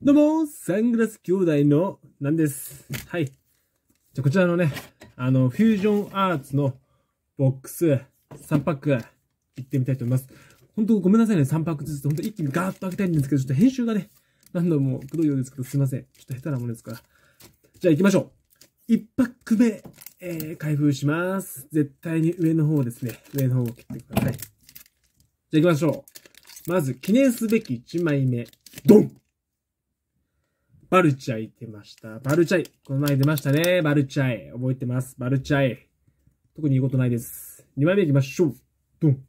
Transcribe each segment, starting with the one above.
どうも、サングラス兄弟のなんです。はい。じゃ、こちらのね、あの、フュージョンアーツのボックス3パック行ってみたいと思います。本当ごめんなさいね、3パックずつ、ほんと、一気にガーッと開けたいんですけど、ちょっと編集がね、何度もくどいようですけど、すいません。ちょっと下手なものですから。じゃあ行きましょう。1パック目、えー、開封します。絶対に上の方ですね。上の方を切ってください。じゃあ行きましょう。まず、記念すべき1枚目。ドンバルチャイ出ました。バルチャイ。この前出ましたね。バルチャイ。覚えてます。バルチャイ。特に言うことないです。2枚目行きましょう。ドン。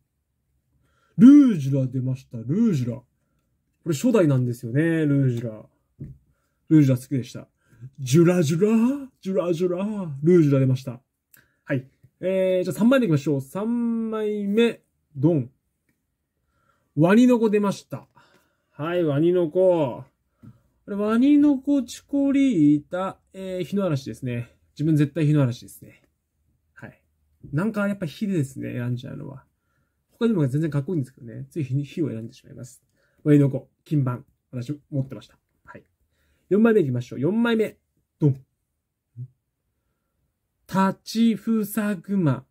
ルージュラ出ました。ルージュラ。これ初代なんですよね。ルージュラ。ルージュラ好きでした。ジュラジュラジュラジュラルージュラ出ました。はい。えー、じゃあ3枚目行きましょう。3枚目。ドン。ワニの子出ました。はい、ワニの子。これ、ワニのコチコリータ、えー、日の嵐ですね。自分絶対日の嵐ですね。はい。なんかやっぱ火ですね、選んじゃうのは。他にも全然かっこいいんですけどね。つい火を選んでしまいます。ワニの子、金板。私持ってました。はい。4枚目いきましょう。4枚目。ドン。立ちふさぐま。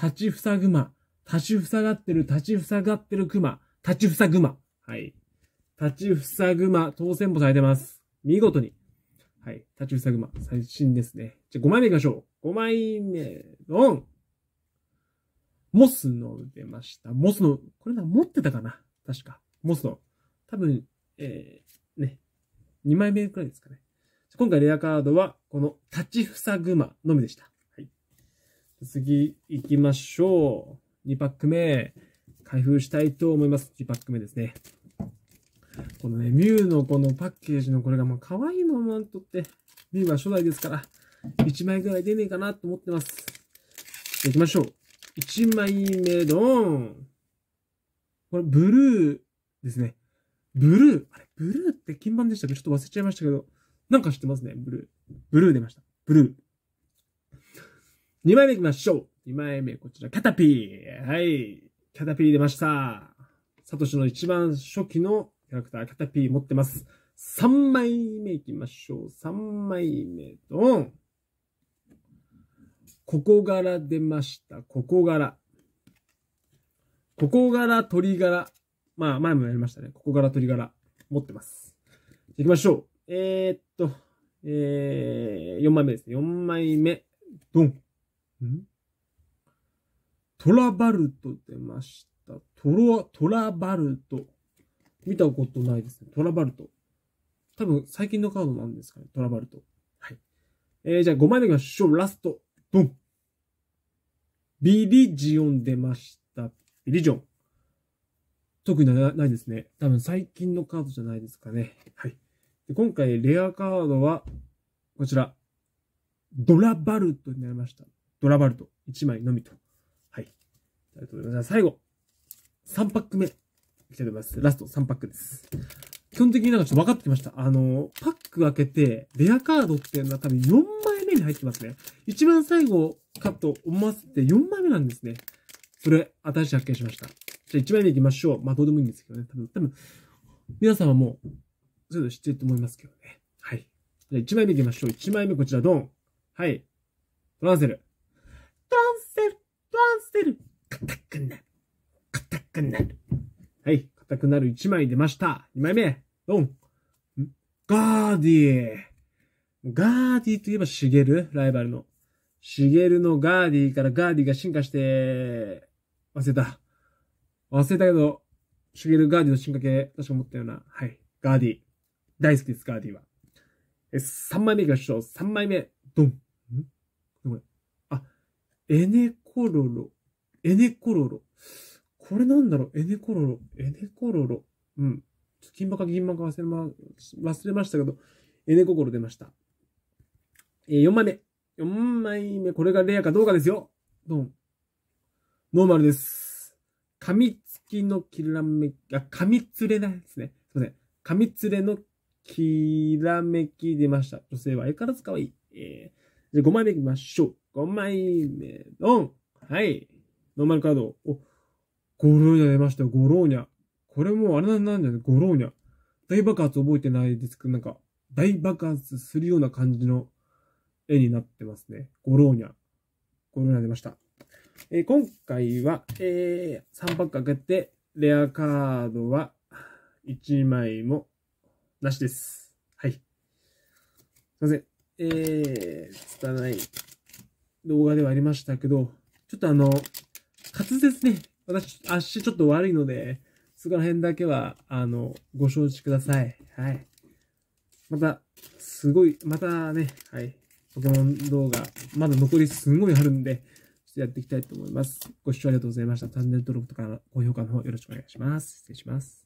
立ちふさぐま。立ちふさがってる、立ちふさがってるマ。立ちふさぐま。はい。立ちふさぐま、当選もされてます。見事に。はい。立ちふさぐま、最新ですね。じゃ、5枚目行きましょう。5枚目、ドンモスの出ました。モスの、これな、持ってたかな確か。モスの。多分、えー、ね。2枚目くらいですかね。今回レアカードは、この、立ちふさぐまのみでした。はい。次、行きましょう。2パック目、開封したいと思います。2パック目ですね。このね、ミュウのこのパッケージのこれがもう可愛いのまんとって、ミュウは初代ですから、1枚ぐらい出ねえかなと思ってます。じゃ行きましょう。1枚目、ドーンこれ、ブルーですね。ブルーあれ、ブルーって金版でしたっけちょっと忘れちゃいましたけど、なんか知ってますね、ブルー。ブルー出ました。ブルー。2枚目行きましょう。2枚目、こちら、キャタピー。はい。キャタピー出ました。サトシの一番初期のキャラクター、キャタピー持ってます。3枚目いきましょう。3枚目、ドンここ柄出ました。ここ柄。ここ柄、鳥柄。まあ、前もやりましたね。ここ柄、鳥柄。持ってます。行きましょう。えー、っと、えー、4枚目ですね。4枚目、ドン。んトラバルト出ました。トロ、トラバルト。見たことないですね。トラバルト。多分、最近のカードなんですかね。トラバルト。はい。えー、じゃあ5枚目いきましょう。ラスト。ドン。ビリジオン出ました。ビリジョン。特になないですね。多分最近のカードじゃないですかね。はい。で今回、レアカードは、こちら。ドラバルトになりました。ドラバルト。1枚のみと。はい。います。最後。3パック目。きたいと思います。ラスト3パックです。基本的になんかちょっと分かってきました。あの、パック開けて、レアカードっていうのは多分4枚目に入ってますね。一番最後かと思わせて4枚目なんですね。それ、新しい発見しました。じゃあ1枚目行きましょう。まあどうでもいいんですけどね。多分、多分、皆さんはもう、そういうの知ってると思いますけどね。はい。じゃあ1枚目行きましょう。1枚目こちら、ドン。はい。トランセル。トランセル、トランセル。硬くなる。硬くなる。はい、硬くなる1枚出ました。2枚目、ドン。ガーディー。ガーディーといえばシゲルライバルの。シゲルのガーディーからガーディーが進化して、忘れた。忘れたけど、シゲルガーディーの進化系、確か持ったような。はい。ガーディー。大好きです、ガーディーは。え、3枚目いきましょう。3枚目、ドン。んこれ。あ、エネコロロ。エネコロロ。これなんだろうエネコロロ。エネコロロ。うん。金馬か銀馬か忘れま、忘れましたけど、エネココロ出ました。えー、4枚目。4枚目。これがレアかどうかですよ。ドン。ノーマルです。噛みつきのきらめき、あ、噛みつれないですね。すいません。噛みつれのきらめき出ました。女性は相変わらず可愛い。えー、じゃあ5枚目いきましょう。5枚目、ドンはい。ノーマルカード。お、ゴローニャ出ましたよ、ゴローニャ。これもあれなんじゃないゴローニャ。大爆発覚えてないですけど、なんか、大爆発するような感じの絵になってますね。ゴローニャ。ゴローニャ出ました。えー、今回は、えー、3パック開けて、レアカードは1枚もなしです。はい。すいません。えー、拙い動画ではありましたけど、ちょっとあの、滑舌ね、私、足ちょっと悪いので、そこら辺だけは、あの、ご承知ください。はい。また、すごい、またね、はい、ポケモン動画、まだ残りすごいあるんで、ちょっとやっていきたいと思います。ご視聴ありがとうございました。チャンネル登録とか、高評価の方よろしくお願いします。失礼します。